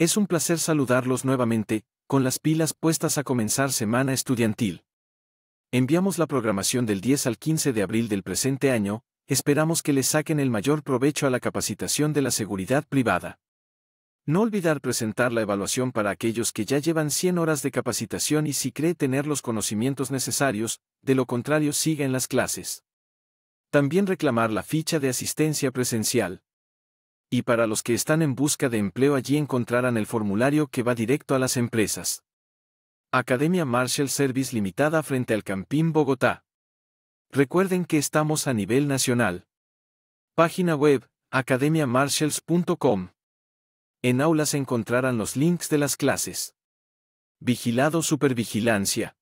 Es un placer saludarlos nuevamente, con las pilas puestas a comenzar semana estudiantil. Enviamos la programación del 10 al 15 de abril del presente año, esperamos que les saquen el mayor provecho a la capacitación de la seguridad privada. No olvidar presentar la evaluación para aquellos que ya llevan 100 horas de capacitación y si cree tener los conocimientos necesarios, de lo contrario siga en las clases. También reclamar la ficha de asistencia presencial y para los que están en busca de empleo allí encontrarán el formulario que va directo a las empresas. Academia Marshall Service Limitada frente al Campín Bogotá. Recuerden que estamos a nivel nacional. Página web, academiamarshalls.com. En aulas encontrarán los links de las clases. Vigilado Supervigilancia.